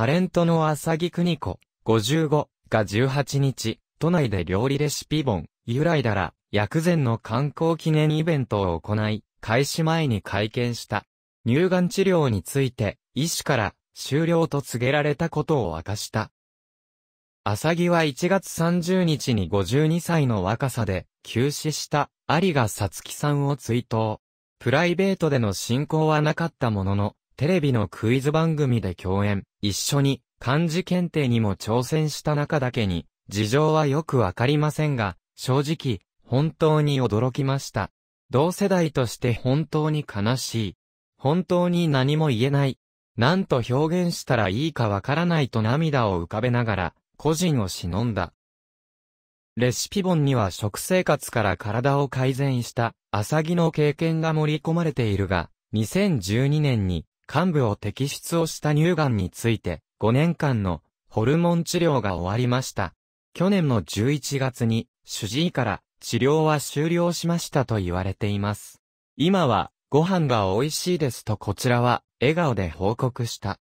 タレントの浅木邦子、55が18日、都内で料理レシピ本、由来だら、薬膳の観光記念イベントを行い、開始前に会見した。乳がん治療について、医師から終了と告げられたことを明かした。浅木は1月30日に52歳の若さで、急死した有賀さつきさんを追悼。プライベートでの進行はなかったものの、テレビのクイズ番組で共演、一緒に漢字検定にも挑戦した中だけに、事情はよくわかりませんが、正直、本当に驚きました。同世代として本当に悲しい。本当に何も言えない。なんと表現したらいいかわからないと涙を浮かべながら、個人を忍んだ。レシピ本には食生活から体を改善した、アサギの経験が盛り込まれているが、2012年に幹部を摘出をした乳がんについて、5年間のホルモン治療が終わりました。去年の11月に、主治医から治療は終了しましたと言われています。今は、ご飯が美味しいですとこちらは、笑顔で報告した。